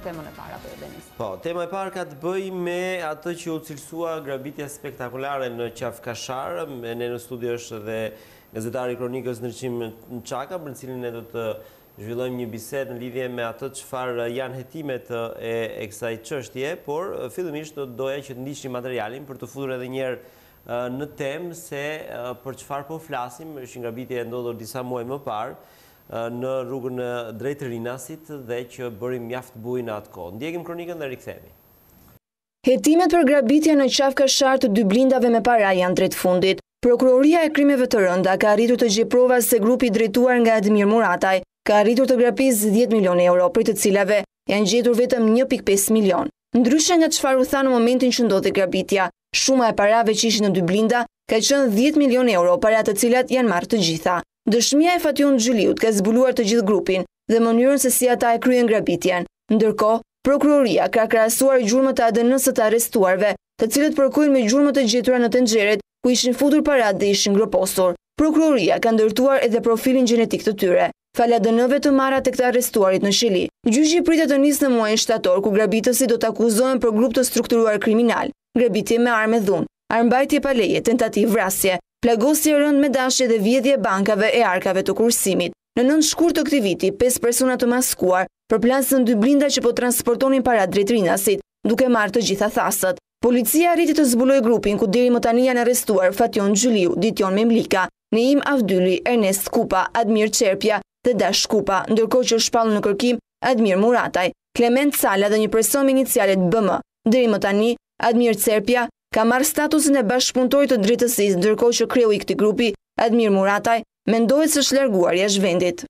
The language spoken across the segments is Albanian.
temën e para për jo, Denis. Po, tema e parë ka të bëj me atë që u cilësua grabitja spektakulare në Qafkasharë, me ne në studio është dhe gazetari kronikës në Çaka, për cilin ne do të zhvillojmë një bisedë në lidhje me atë çfarë janë hetimet e, kësaj çështje, por fillimisht do doja që të një materialin për të futur edhe një herë në temë se për çfarë po flasim, është një grabitje e ndodhur disa muaj më parë, në rrugën drejtë rinasit dhe që bërim mjaftë bujë në atë kohë. Ndjekim kronikën dhe rikëthemi. Hetimet për grabitja në qafka shartë dy blindave me para janë drejtë fundit. Prokuroria e krimeve të rënda ka rritur të gjeprova se grupi drejtuar nga Edmir Murataj ka rritur të grabiz 10 milion e euro për të cilave janë gjetur vetëm 1.5 milion. Ndryshe nga të shfaru tha në momentin që ndodhe grabitja, Shuma e parave që ishë në dy blinda ka qënë 10 milion euro për atë cilat janë marrë të gjitha. Dëshmia e Fatjon Gjuliut ka zbuluar të gjithë grupin dhe mënyrën se si ata e kryen grabitjen. Ndërko, prokuroria ka krasuar gjurëmët e ADN-së të, ADN të të cilët përkujnë me gjurëmët e gjetura në të nxeret, ku ishin futur parat dhe ishin groposur. Prokuroria ka ndërtuar edhe profilin genetik të tyre. Falja dënëve të mara të këta arrestuarit në Shili. Gjyqi pritë të njësë në muajnë shtator, ku grabitësi do të akuzohen për grup të strukturuar kriminal grebitje me arme dhunë, armbajtje paleje, tentativ vrasje, plagosje rënd me dashje dhe vjedhje bankave e arkave të kursimit. Në nën shkur të këti viti, 5 personat të maskuar për plasën dy blinda që po transportonin para drejtrinasit, duke marrë të gjitha thasët. Policia rriti të zbuloj grupin ku diri më tani janë arrestuar Fation Gjuliu, Dition Memlika, Neim Avdyli, Ernest Kupa, Admir Qerpja dhe Dash Kupa, ndërko që shpalë në kërkim Admir Murataj, Klement Sala dhe një person me inicialet bëmë. Dëri më tani, Admir Cerpja ka marrë statusin e bashkëpuntoj të dritësis, ndërko që kreu i këti grupi, Admir Murataj, mendojt së shlerguar jash vendit.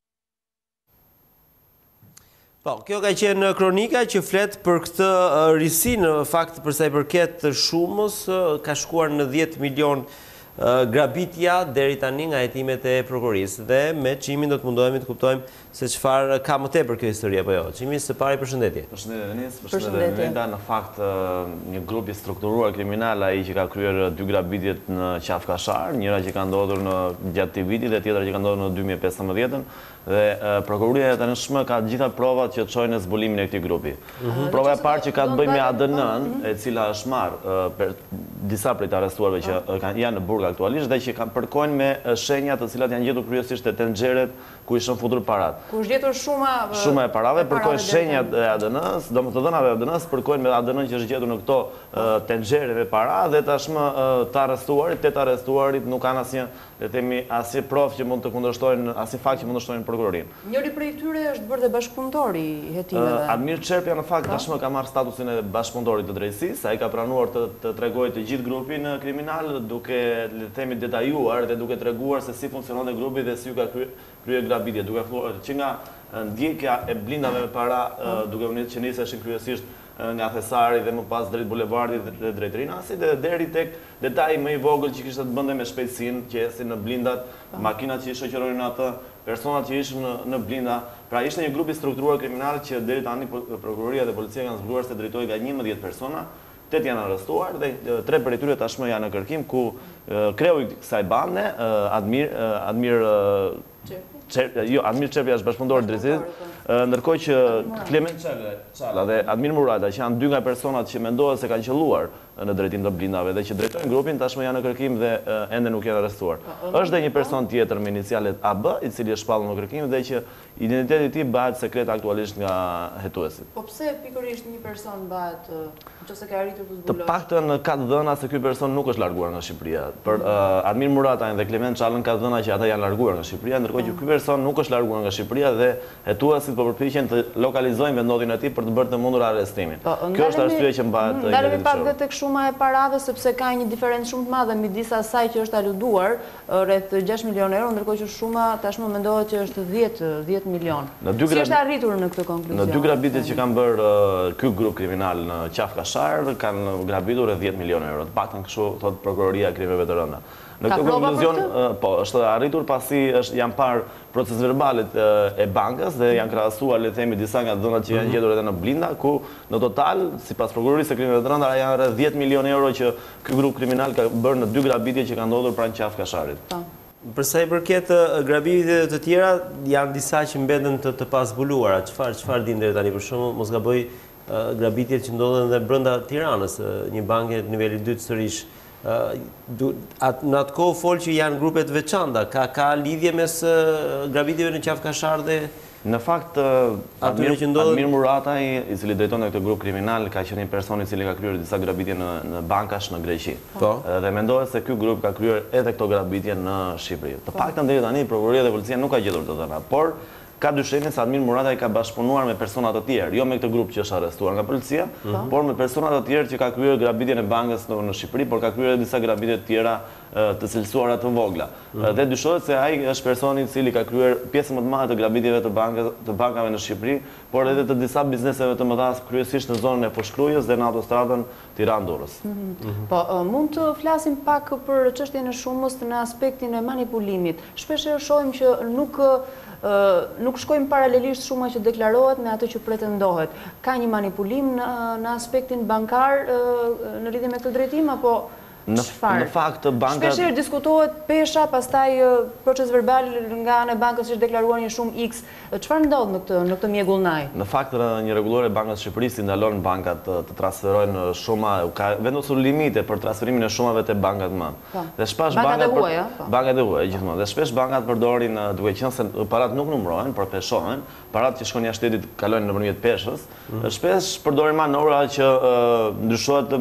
Po, kjo ka qenë kronika që fletë për këtë rrisin, uh, në fakt përsa i përket shumës, uh, ka shkuar në 10 milionë, grabitja deri tani nga hetimet e prokurorisë dhe me Çimin do të mundohemi të kuptojmë se çfarë ka më tepër kjo histori apo jo. Çimi, së pari përshëndetje. Përshëndetje njësë, përshëndetje. Ndaj në fakt një grup i strukturuar kriminal ai që ka kryer dy grabitjet në Qafkashar, njëra që ka ndodhur në gjatë të viti dhe tjetra që ka ndodhur në 2015-ën, dhe prokuroria e tanëshme ka gjitha provat që çojnë në zbulimin e këtij grupi. Mhm. Prova e parë që ka të bëjë me ADN-n, e cila është marrë për disa prej të arrestuarve që kanë janë në burg aktualisht dhe që kanë përkojnë me shenjat të cilat janë gjetur kryesisht te tenxheret ku ishin futur parat. Ku është gjetur shuma shuma e parave, përkojnë shenjat e ADN-s, domethënë dhënave të ADN-s, përkojnë me ADN-n që është gjetur në këto tenxhere me para dhe tashmë të arrestuarit, tetë arrestuarit nuk kanë asnjë, le të themi, asnjë provë që mund të kundërshtojnë, asnjë fakt që mund të kundërshtojnë prokurorin. Njëri për tyre është bërë dhe bashkëpundori jetimeve? Admir Qerpja në fakt, tashme po. ka marrë statusin e bashkëpundori të drejtësi, sa i ka pranuar të tregoj të gjithë grupi në kriminal, duke le themi detajuar dhe duke treguar se si funksionon grupi dhe si ju ka krye grabitje, duke që nga ndjekja e blindave me para, duke unitë që njëse është në kryesisht nga Thesari dhe më pas drejt Bulevardit dhe drejt Rinasit dhe deri tek detaj më i vogël që kishte të bënte me shpejtësinë që ishin në blindat, makinat që i shoqëronin atë, personat që ishin në, në blinda. Pra ishte një grup i strukturuar kriminal që deri tani po, prokuroria dhe policia kanë zgjuar se drejtoi nga 11 persona, 8 janë arrestuar dhe tre prej tyre tashmë janë në kërkim ku kreu i kësaj bande, Admir Admir jo Admir Qepi, është bashkëpunëtor drejtësisë, po. Nërkoj që Klemen Qala dhe Admir Murata, që janë dy nga personat që mendohet se kanë qëlluar në drejtim të blindave dhe që drejtojnë grupin, tashme janë në kërkim dhe ende nuk janë arrestuar. Êshtë po, dhe një po. person tjetër me inicialet AB, i cili është shpallë në kërkim dhe që identiteti ti bëhet sekret aktualisht nga hetuesit. Po pse pikërisht një person bëhet, në që ka arritur të zbulohet? Të pak të në katë dhëna se kjoj person nuk është larguar nga Shqipëria. Për Admir Muratajnë dhe Klement Qalën katë dhëna që ata janë larguar nga Shqipëria, ndërkoj që ah. kjoj person nuk është larguar nga Shqipëria dhe hetuesit për po përpishen të lokalizojnë vendodin e ti për të bërë të mundur arrestimin. Po, Kjo është arsye që mm, 2,5 milion. Si është arritur në këtë konkluzion? Në dy grabitit që kanë bërë uh, këtë grupë kriminal në Qaf kanë grabitur e 10 milion euro. Të pak në këshu, thotë prokuroria krimeve të rënda. Në këtë konkluzion, uh, po, është arritur pasi janë parë proces verbalit uh, e bankës dhe janë krasua, le themi, disa nga dëndat që janë mhm. gjedur edhe në blinda, ku në total, si pas prokurorisë e krimeve të rënda, janë rrë 10 milion euro që këtë grupë kriminal ka bërë në dy grabitje që kanë dodur pranë Qaf Kasharit. Po. Përsa i përket të e të tjera, janë disa që mbeden të pasbuluar, a qëfar dinder e tani, për shumë, mos ga bëj grabitjet që ndodhen dhe brënda tiranës, një bankje të nivelli 2 të sërish. Në atë kohë folë që janë grupet veçanda, ka lidhje mes grabitjeve në qafkashar dhe Në fakt, Admir Murata, i cili drejton dhe këtë grupë kriminal, ka qenë një personi cili ka kryur disa grabitje në bankash në Greqi. Po. Dhe mendohet se kjo grupë ka kryur edhe këto grabitje në Shqipëri. Të pak të ndërjë të një, Prokuroria dhe Policia nuk ka gjithur të dhëna, por ka dyshejnë se Admir Murata i ka bashkëpunuar me personat të tjerë, jo me këtë grupë që është arrestuar nga Policia, po. por me personat të tjerë që ka kryur grabitje në bankës në Shqipëri, por ka kryur edhe disa grabitje tjera të cilësuara të vogla. Mhm. Dhe dyshojt se ai është personi cili ka kryer pjesë më të mahe të grabitjeve të bankave në Shqipëri, por edhe të disa bizneseve të më dhasë kryesisht në zonën e përshkrujës dhe në autostradën tiran randurës. Mhm. Mhm. Po, mund të flasim pak për qështje në shumës në aspektin e manipulimit. Shpeshe shojmë që nuk nuk shkojmë paralelisht shumë që deklarohet me atë që pretendohet. Ka një manipulim në aspektin bankar në lidhje me këtë drejtim, apo Në fakt, bankat... Shpesherë diskutohet pesha, pas taj proces verbal nga në bankës që deklaruar një shumë x. Qëfar ndodhë në këtë mjegullnaj? Në fakt, një regulore bankës Shqipërisë të ndalon bankat të transferojnë shuma, ka vendosur limite për transferimin e shumave të bankat më. Po. Bankat e huaj, ja? Po. Bankat e huaj, gjithmonë. Dhe shpesh bankat përdorin duke qënë se parat nuk numrojnë, për parat që shkonja shtetit kalojnë në peshës. Mm. Shpesh përdorin manora që ndryshojt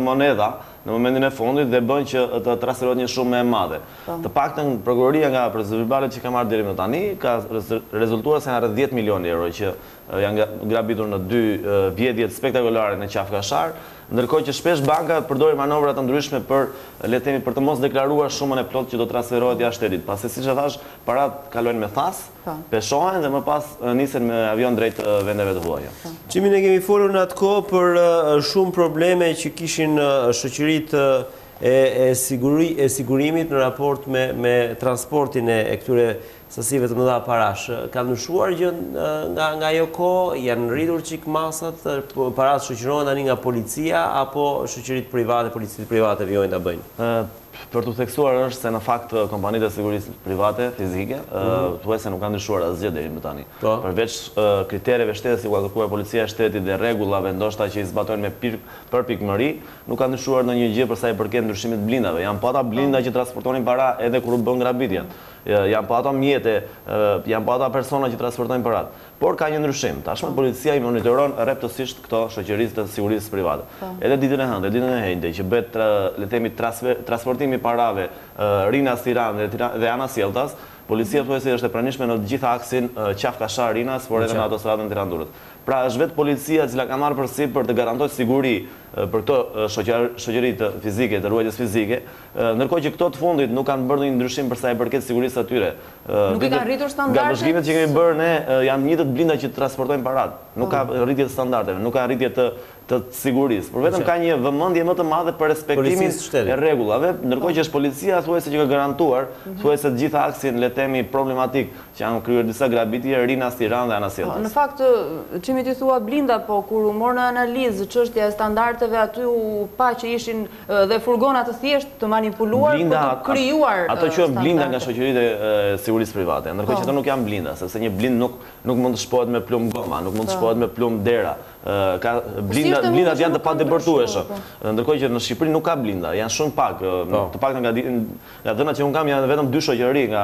në momentin e fundit dhe bën që të trasërot një shumë me e madhe. Po. Të pak të në prokuroria nga prezervibarit që ka marrë dirim në tani, ka rezultuar se nga rrë 10 milion euro që janë grabitur në dy vjedjet spektakulare në qafkashar, ndërkohë që shpesh banka përdori manovrat të ndryshme për letemi për të mos deklaruar shumën e plot që do të transferohet jashtë shtetit. Pasi siç e thash, parat kalojnë me thas, po. peshohen dhe më pas nisen me avion drejt vendeve të huaja. Çimin po. e kemi folur në atë ko për shumë probleme që kishin shoqëritë e e siguri e sigurimit në raport me me transportin e, këture këtyre sasive të mëdha parash. Ka ndryshuar gjë nga nga ajo kohë, janë rritur qik masat, po, parat shoqërohen tani nga policia apo shoqëritë private, policitë private vjojnë ta bëjnë. Për të theksuar është se në fakt eh, kompanitë e sigurisë private fizike eh, mhm. të vese nuk kanë ndryshuar asë gjithë dhe i më tani. Po. Përveç eh, kriterive shtetës i ku atërkuar policia shtetit dhe regullave ndoshta që i zbatojnë me përpik mëri, nuk kanë ndryshuar në një gjithë përsa i përket ndryshimit blindave. Janë po ata blinda që transportonin para edhe kërë bën grabitjen. Janë po ata mjetë, janë po ata persona që transportojnë paratë por ka një ndryshim. Tashmë policia i monitoron rreptësisht këto shoqëritë të sigurisë private. Po. Edhe ditën e hënë, edhe ditën e hënë që bëhet le të themi transportimi parave Rinas, Tiran dhe dhe Ana Sjelltas, policia thuajse është e pranishme në të gjitha aksin Qafkashar Rinas, por edhe në autostradën Tirana-Durrës. Pra është vetë policia cila ka marë përsi për të garantoj siguri për këto shëgjërit fizike, të ruajtës fizike, nërkoj që këto të fundit nuk kanë bërë një ndryshim përsa e përket sigurisë atyre. Nuk i kanë rritur standarte? Nga përshkimet që kemi bërë ne janë një të të blinda që ah. të transportojnë parat. Nuk ka rritje të standarte, nuk ka rritje të sigurisë. Por vetëm ka një vëmëndje më të madhe për respektimin e regullave. Nërkoj që është policia thuese që ka garantuar, mhm. thuese gjitha aksin letemi problematik që janë kryur disa grabitje, rinas, tiran dhe anas i me të thua blinda, po kur u morë në analizë qështja e standarteve aty u pa që ishin dhe furgonat të thjesht të manipuluar, për të kryuar standarte. Ato që e blinda nga shëqërit e sigurisë private, ndërkohë që po. të nuk jam blinda, sepse një blind nuk mund të shpojt me plumë goma, nuk mund të po. shpojt me plumë dera. Po, blinda janë të pa të bërtueshë. që në Shqipëri nuk ka blinda, janë shumë pak. Të pak nga dhëna që unë kam janë vetëm dy shoqëri nga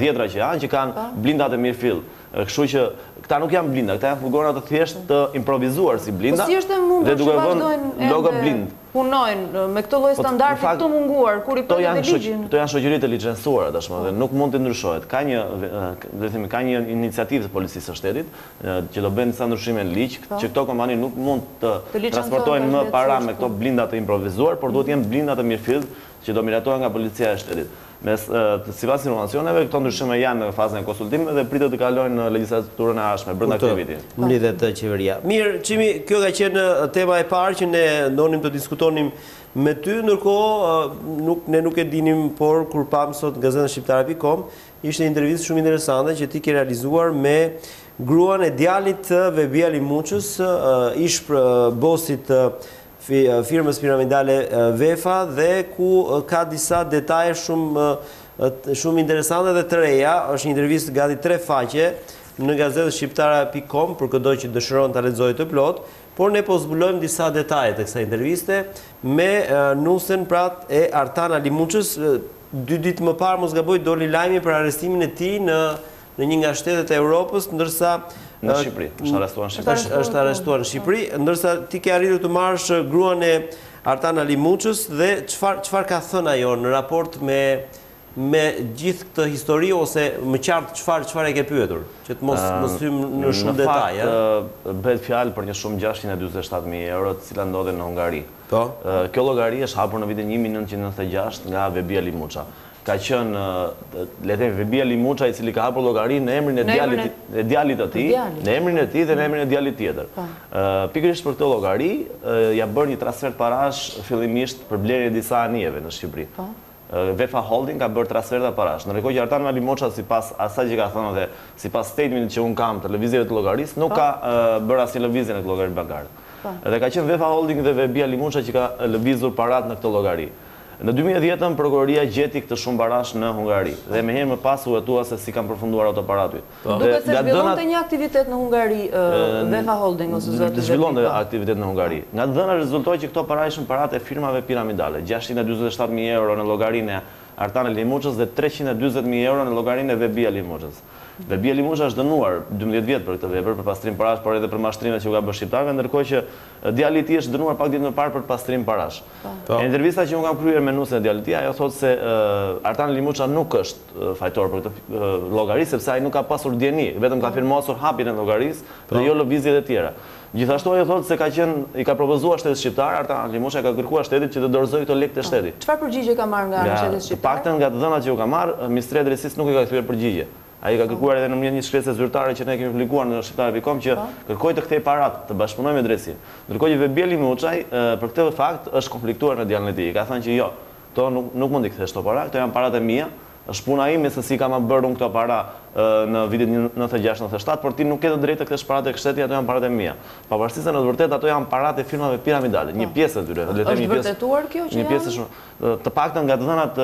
djetra që janë që kanë blindat e mirë fillë. Këshu që këta nuk janë blinda, këta janë fugora të thjesht të improvizuar si blinda. Po si është e mundur që vazhdojnë logo blind? Punojnë me këtë lloj po, standardi të munguar kur i po në ligjin. Këto janë shoqëri të licencuara tashmë dhe po. nuk mund të ndryshohet. Ka një, do të themi, ka një iniciativë të policisë së shtetit që do bën disa ndryshime në ligj, po. që këto kompani nuk mund të transportojnë më para me këto blinda të improvizuar, por duhet të mm. jenë blinda të mirëfill, që do miratoha nga policia e shtetit. Mes të sipas informacioneve, këto ndryshime janë në fazën e konsultim dhe pritet të kalojnë në legjislaturën e ardhshme brenda këtij viti. Mbledhë të qeveria. Mirë, çimi, kjo ka qenë tema e parë që ne ndonim të diskutonim me ty, ndërkohë nuk ne nuk e dinim, por kur pam sot gazetën shqiptare.com, ishte një intervistë shumë interesante që ti ke realizuar me gruan e djalit të Vebi Alimuçës, ish bosit Eh, firmës piramidale eh, VEFA dhe ku eh, ka disa detaje shumë interesante dhe të reja, është një intervjist gati tre faqe në gazetë shqiptara.com për këdo që dëshëron të aletzoj të plot, por ne po zbulojmë disa detaje të kësa interviste me nusën prat e Artana Limuqës, dy ditë më parë mos gaboj doli lajmi për arestimin e ti në një nga shtetet e Europës, ndërsa Mm. Në Shqipëri, është arrestuar në Shqipëri. është arrestuar në Shqipëri, ndërsa ti ke arritur të marrësh gruan e Artana Limuçës dhe çfar ka thënë ajo në raport me me gjithë këtë histori ose më qartë qëfar çfarë ke pyetur, që të mos mos hym në ehm, shumë detaj, ë. Në bëhet fjalë për një shumë 647000 euro, të cilat ndodhen në Hungari. Po. Kjo llogari është hapur në vitin 1996 nga Vebia Limuqa ka qënë letem Fibia Limuqa i cili ka hapur logari në emrin e djalit të ti në emrin e ti dhe në emrin e djalit tjetër po. pikrish për të logari ja bërë një transfer parash fillimisht për blerje disa anijeve në Shqipëri. Po. Vefa Holding ka bërë transfer parash në rekoj që Artana Limuqa si pas asaj që ka thënë dhe si pas statement që unë kam të televizire të logaris nuk po. ka bërë asin lëvizje në të logari bagarë dhe ka qënë Vefa Holding dhe Vebia Limuqa që ka lëvizur parat në këtë logari Në 2010-ën, prokuroria gjeti këtë shumë barash në Hungari, dhe me herë më pas u vetua po. se si kam përfunduar ato paratuj. Dupe se zhvillon të një aktivitet në Hungari, VEFA Holding, ose zëtë? Zhvillon të aktivitet në Hungari. Nga dëna rezultoj që këto para shumë parat e firmave piramidale, 627.000 euro në logarin e Artane Limuqës dhe 320.000 euro në logarin e Vebia Limuqës. Dhe Bjeli Musha është dënuar 12 vjetë për këtë vepër, për pastrim parash, por edhe për mashtrime që u ka bërë shqiptarve, ndërkoj që djali ti është dënuar pak ditë në parë për pastrim parash. E po. po. intervista që unë kam kryer me nusën e djali ti, ajo thotë se Artan Limusha nuk është fajtor për këtë logaris, sepse ajo nuk ka pasur djeni, vetëm ka po. firmuasur hapin e logaris dhe jo lëvizjet e tjera. Gjithashtu ajo thotë se ka qenë, i ka propozuar shtetit shqiptar, Arta Limusha ka kërkua shtetit që të dorëzoj këto lek të shtetit. Qëfar përgjigje ka marrë nga shtetit shqiptar? Nga pakten nga të dhëna që ju ka marrë, Ministre Dresis nuk i ka këthyre përgjigje. A i ka kërkuar edhe në mjën një shkrese zyrtare që ne kemi publikuar në shqiptare.com që po. kërkoj të këtej parat të bashkëpunoj me dresin. Ndërkoj që Vebjeli uqaj, për këtë fakt është konfliktuar në djallën e ti. Ka thënë që jo, to nuk mundi këtë shto para, këto janë parat e mija, është puna ime se si kam ma bërë unë këto para në vitit 96 1997 por ti nuk e të drejtë të këtë shparat e kështetit, ato janë parat e mija. Pa përstisë në të vërtet, ato janë parat e firmave piramidale. Një po. pjesë të dyre. është vërtetuar kjo që janë? Të pak të nga të dhenat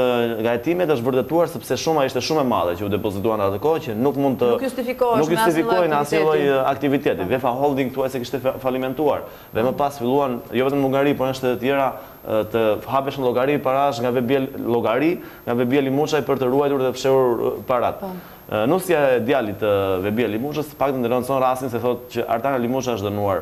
gajtimet është vërdetuar sëpse shuma ishte shumë e madhe që u depozituan në atë kohë që nuk mund të... Nuk justifikoj në asiloj aktiviteti. Vefa holding të uaj se kështë falimentuar. Dhe më pas filluan, jo vetë në Mungari, por në shtetë tjera të hapesh në logari, parash nga vebje logari, nga për të ruajtur dhe pshërur parat. Po. Nusja e djali të vebija Limushës, pak të ndërënë sonë rasin se thotë që Artana Limushë është dënuar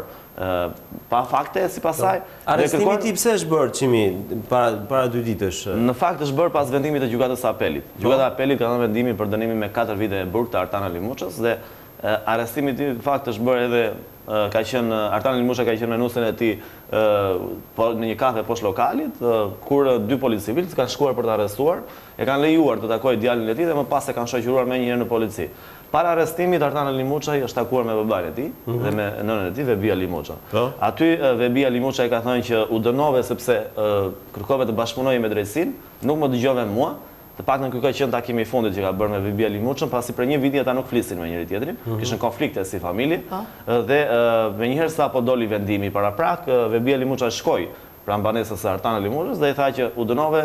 pa fakte, si pasaj. Arestimi ti pëse është bërë, qimi, para dy ditë është? Në fakt është bërë pas vendimit po. e gjukatës apelit. Gjukatës apelit ka në vendimin për dënimi me 4 vite e burk të Artana Limushës dhe arestimi ti fakt është bërë edhe ka qenë Artan Elmusha ka qenë në nusën e tij po, në një kafe poshtë lokalit kur dy policë civil të kanë shkuar për ta arrestuar e kanë lejuar të takojë djalin e tij dhe më pas e kanë shoqëruar më njëherë në polici Para arrestimit Artan Limuça i është takuar me babain e tij mhm. dhe me nënën e tij dhe Bia po. Aty dhe Bia i ka thënë që u dënove sepse kërkove të bashkunoje me drejtsinë, nuk më dëgjove mua, Të pak në kërka qënë takimi i fundit që ka bërë me Vibia Limuqën, pasi për një vidi e ta nuk flisin me njëri tjetëri, mhm. kishën konflikte si familje, po. dhe me njëherë sa po doli vendimi para prak, Vibia Limuqa shkoj pra mbanesës së Artan e Limurës, dhe i tha që u dënove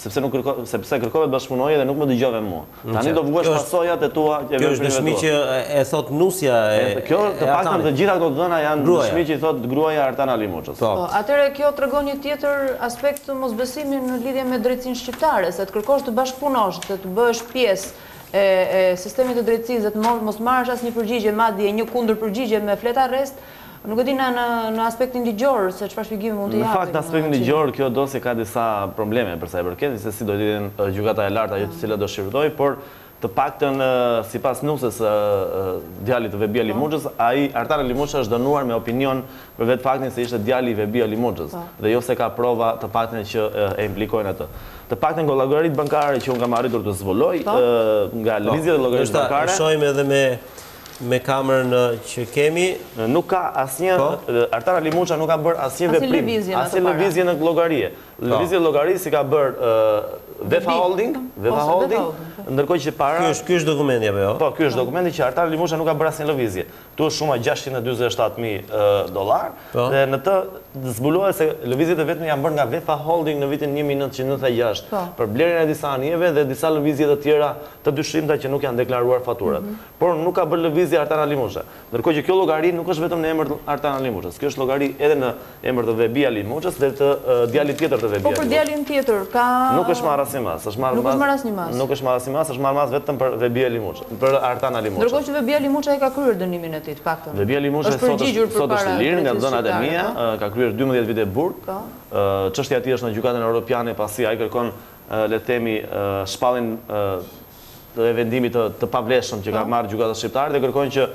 sepse, nuk kërko, sepse kërkove të bashkëpunoje dhe nuk më dëgjove mua. Tani do vuesh pasojat e tua e vetë. Kjo është dëshmi që e thot nusja e, e Kjo të paktën të gjitha këto dhëna janë dëshmi që i thot gruaja Artana Limurës. Po. po, atëre kjo tregon një tjetër aspekt të mosbesimit në lidhje me drejtësinë shqiptare, se të kërkosh të bashkëpunosh, të, të bësh pjesë e, e sistemit të drejtësisë dhe të mos marrësh një përgjigje madje një kundër përgjigje me fletarrest, arrest, Nuk e dina në aspektin një gjorë, se që përshpikime mund të jatë? Në fakt, në aspektin një gjorë, kjo dosje ka disa probleme për përket, se si do të ditin gjukata e lartë ajo të cilë do shqirdoj, por të pak të në si pas nusës djali të vebija limuqës, po. a i artarën limuqës është dënuar me opinion për vetë faktin se ishte djali i vebija limuqës, po. dhe jo se ka prova të pak të në që e implikojnë atë. Të pak të në kolagorit bankare që unë kam arritur të zvulloj, po. nga lizjet e logaritë bankare. Shohim edhe me me kamerën në që kemi. Nuk ka asë një, po? Artara nuk ka bërë asë një veprim, asë një në logarie. Lëvizje në logarie po. si ka bërë po, Vefa Holding, ndërkoj që para... Kjo është dokumenti, apo jo? Po, kjo është dokumenti që Artar Limusha nuk ka bërë asin lëvizje. Tu është shumë a 627.000 dolar, dhe në të zbulohet se lëvizjet e vetëmi janë bërë nga VEFA Holding në vitin 1996, po. për blerën e disa anjeve dhe disa lëvizjet të tjera të dyshimta që nuk janë deklaruar faturat. Mhm. Por nuk ka bërë lëvizje Artar Limusha. Ndërkoj që kjo logari nuk është vetëm në emër Artar Limusha, kjo është logari edhe në emër të Vebia Limusha dhe të djali tjetër të Vebia Limusha. Po për tjetër, ka... Nuk është marrë asin mas. Nuk është marrë asin mas si mas është marrë mas vetëm për Vebija Limuqa, për Artana Limuqa. Ndërkohë që Vebija Limuqa e ka kryer dënimin e tij, paktën. Vebija Limuqa është përgjigjur për sot është lirë nga zonat e mia, po. ka kryer 12 vite burg. qështë po. çështja e tij është në gjykatën europiane, pasi ai kërkon le të themi shpallin të vendimit të, të pavleshëm që ka po. marrë gjykata shqiptare dhe kërkojnë që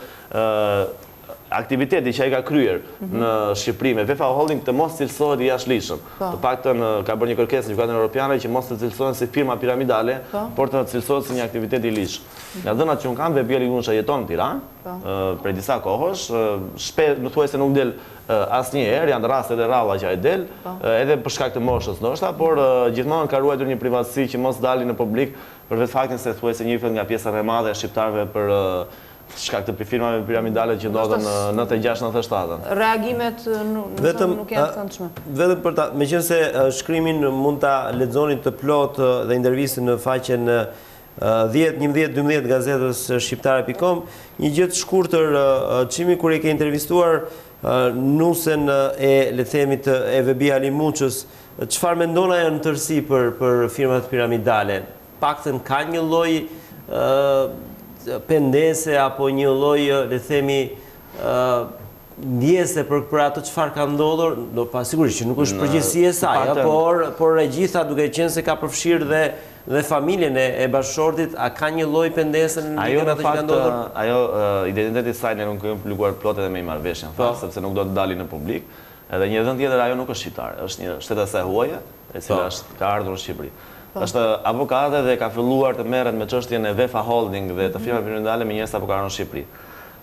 aktiviteti që i ka kryer mhm. në Shqipëri me VFA Holding të mos cilësohet i ashtë lishëm. Po. Të pak të në ka bërë një kërkesë në Gjukatën Europianë, që mos të cilësohet si firma piramidale, po. por të cilësohet si një aktivitet i lishë. Mhm. Nga dhëna që unë kam, dhe Bjeli Gunësha jeton në Tiran, po. prej disa kohësh, shpet në thuaj se nuk del asë një erë, janë raste edhe ralla që a i del, edhe shkak të moshës nështa, por gjithmonë ka ruajtur një privatsi që mos dali në publik për faktin se thuaj se një fët nga pjesën e madhe shqiptarve për shka këtë për firmave piramidale që ndodhën në 96-97. Reagimet nuk janë të të nëshme. Vetëm për ta, me qënë se shkrymin mund të ledzonit të plot dhe intervjisi në faqen 10-11-12 gazetës shqiptare.com, një gjithë shkurëtër qimi kër e ke intervjistuar nusen e lethemi të EVB Alimuqës, qëfar me ndona e në tërsi për firmat piramidale? Pak të në ka një lojë pendese apo një lojë dhe themi njese për këpër ato që ka ndodhur, do sigurisht që nuk është përgjësi e saj, por e gjitha duke qenë se ka përfshirë dhe dhe familjen e bashkëshortit, a ka një loj pëndesën në një në të që në Ajo, identiteti saj në nuk këmë plikuar plotet edhe me i marveshën, po. sepse nuk do të dali në publik, edhe një dhe në tjetër ajo nuk është shqiptarë, është një shtetës e huaje, e cila po. është ka ardhur në Shqipëri. Po. është avokate dhe ka filluar të merret me çështjen e Vefa Holding dhe të mhm. firmave piramidale me njerëz të avokatëve në Shqipëri.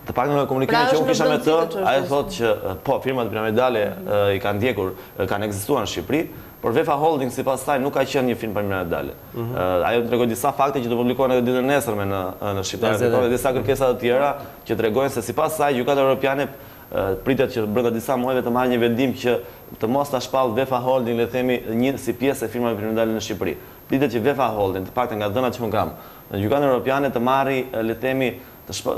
Të pak në komunikimin pra, që unë kisha me të, ajo thotë që po, firmat piramidale mhm. i kanë ndjekur, kanë ekzistuar në Shqipëri, por Vefa Holding sipas saj nuk ka qenë një firmë piramidale. Mhm. Ajo tregon disa fakte që do publikohen edhe ditën e në në Shqipëri, disa kërkesa të tjera që tregojnë se sipas saj gjykata europiane pritet që brenda disa muajve të marrë një vendim që të mos ta shpallë Vefa Holding le themi një si pjesë e firmave piramidale në Shqipëri pritet që vefa holdin, të paktën nga dhëna që unë kam. Në gjukatën e Europiane të marri, eh, le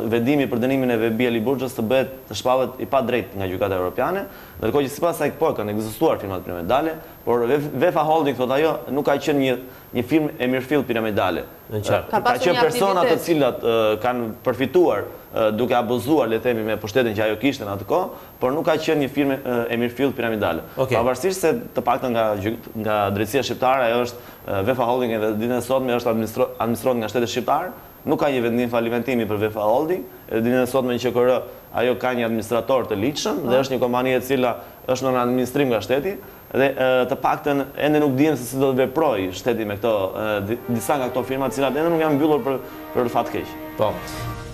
vendimi për dënimin e Vebi Ali Burgës të bëhet të shpallet i pa drejt nga gjukata europiane, dhe të kohë që si pas e këpoj kanë egzistuar firmat për por Vefa Holding, këtë ajo, nuk ka i qenë një firm e mirëfil për Ka i qenë personat të cilat kanë përfituar duke abuzuar, le themi, me pështetin që ajo kishtë në atë ko, por nuk ka i qenë një firm e mirëfil për në Pa varsisht se të pakta nga drejtsia shqiptare, ajo është Vefa Holding e dhe dhe dhe është dhe nga dhe dhe nuk ka një vendim falimentimi për VFA Holding, edhe dinë sot me një që kërë ajo ka një administrator të liqëm, dhe po. është një kompanije cila është në në administrim nga shteti, dhe të pak të ende nuk dijem se si do të veproj shteti me këto, disa nga këto firma cilat ende nuk janë mbyllur për fatkeq. Po,